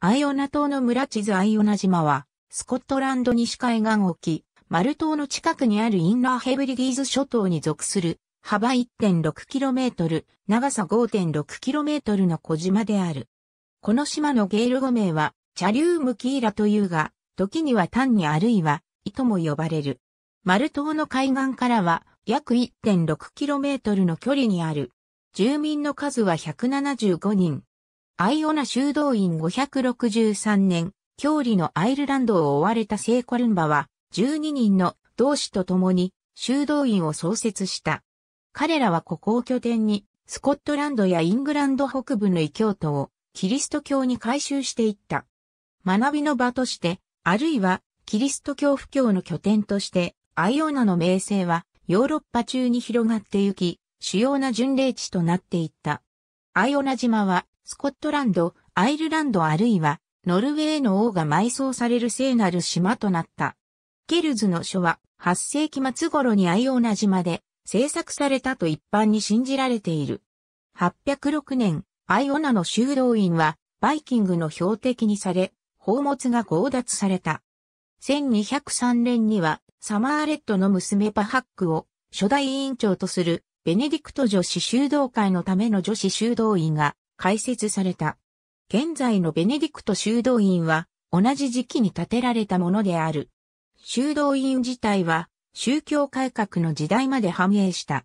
アイオナ島の村地図アイオナ島は、スコットランド西海岸沖、マル島の近くにあるインラーヘブリディーズ諸島に属する、幅 1.6km、長さ 5.6km の小島である。この島のゲール語名は、チャリウムキーラというが、時には単にあるいは、糸とも呼ばれる。マル島の海岸からは、約 1.6km の距離にある。住民の数は175人。アイオナ修道院563年、郷里のアイルランドを追われた聖コルンバは、12人の同志と共に修道院を創設した。彼らはここを拠点に、スコットランドやイングランド北部の異教徒をキリスト教に改修していった。学びの場として、あるいはキリスト教布教の拠点として、アイオナの名声はヨーロッパ中に広がってゆき、主要な巡礼地となっていった。アイオナ島はスコットランド、アイルランドあるいは、ノルウェーの王が埋葬される聖なる島となった。ケルズの書は、8世紀末頃にアイオナ島で制作されたと一般に信じられている。806年、アイオナの修道院は、バイキングの標的にされ、宝物が強奪された。1203年には、サマーレットの娘パハックを初代委員長とするベネディクト女子修道会のための女子修道院が開設された。現在のベネディクト修道院は同じ時期に建てられたものである。修道院自体は宗教改革の時代まで繁栄した。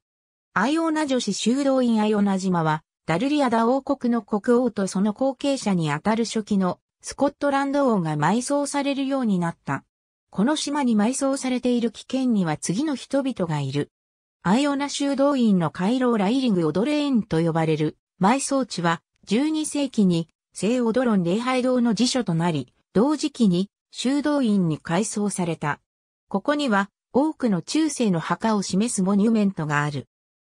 アイオナ女子修道院アイオナ島はダルリアダ王国の国王とその後継者にあたる初期のスコットランド王が埋葬されるようになった。この島に埋葬されている危険には次の人々がいる。アイオナ修道院の回廊ライリング・オドレーンと呼ばれる埋葬地は12世紀に聖オドロン礼拝堂の辞書となり、同時期に修道院に改装された。ここには多くの中世の墓を示すモニュメントがある。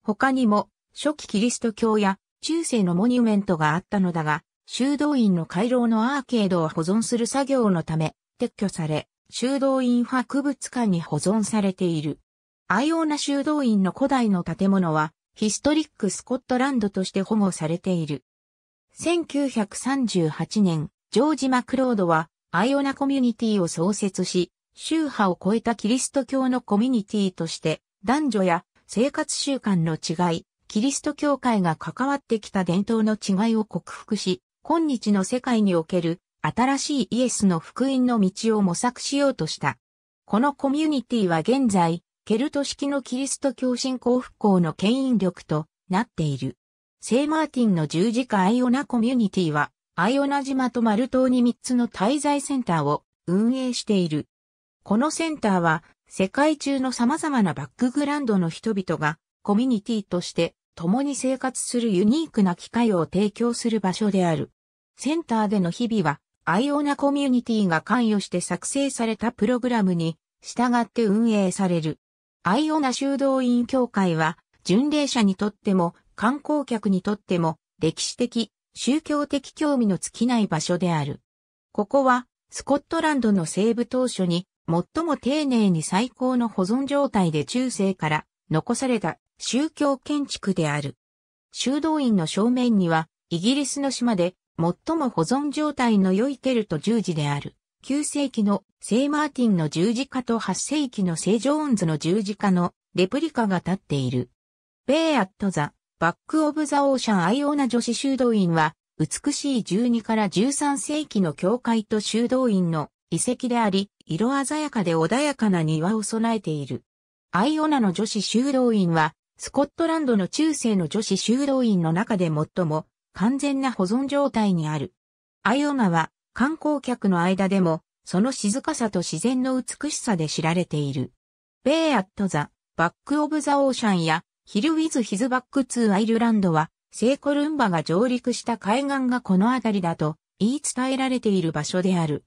他にも初期キリスト教や中世のモニュメントがあったのだが、修道院の回廊のアーケードを保存する作業のため撤去され、修道院博物館に保存されている。愛用な修道院の古代の建物はヒストリックスコットランドとして保護されている。1938年、ジョージ・マクロードはアイオナコミュニティを創設し、宗派を超えたキリスト教のコミュニティとして男女や生活習慣の違い、キリスト教会が関わってきた伝統の違いを克服し、今日の世界における新しいイエスの福音の道を模索しようとした。このコミュニティは現在、ケルト式のキリスト教信仰復興の牽引力となっている。聖マーティンの十字架アイオナコミュニティは、アイオナ島とマル島に3つの滞在センターを運営している。このセンターは、世界中の様々なバックグラウンドの人々が、コミュニティとして共に生活するユニークな機会を提供する場所である。センターでの日々は、アイオナコミュニティが関与して作成されたプログラムに従って運営される。アイオナ修道院協会は、巡礼者にとっても、観光客にとっても、歴史的、宗教的興味の尽きない場所である。ここは、スコットランドの西部当初に、最も丁寧に最高の保存状態で中世から残された宗教建築である。修道院の正面には、イギリスの島で最も保存状態の良いケルト十字である。9世紀の聖マーティンの十字架と8世紀の聖ジョーンズの十字架のレプリカが立っている。ベイアットザ、バックオブザオーシャンアイオーナ女子修道院は、美しい12から13世紀の教会と修道院の遺跡であり、色鮮やかで穏やかな庭を備えている。アイオナの女子修道院は、スコットランドの中世の女子修道院の中で最も完全な保存状態にある。アイオナは観光客の間でもその静かさと自然の美しさで知られている。ベイアットザ、バックオブザオーシャンや、ヒルウィズ・ヒズ・バック・ツー・アイルランドは、セイコルンバが上陸した海岸がこの辺りだと言い伝えられている場所である。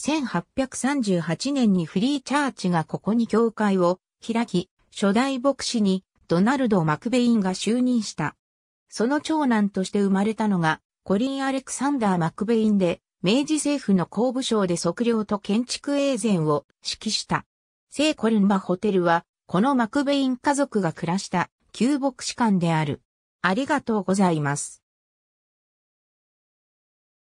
1838年にフリーチャーチがここに教会を開き、初代牧師にドナルド・マクベインが就任した。その長男として生まれたのがコリン・アレクサンダー・マクベインで、明治政府の工部省で測量と建築営前を指揮した。聖コルンバホテルは、このマクベイン家族が暮らした旧牧師館である。ありがとうございます。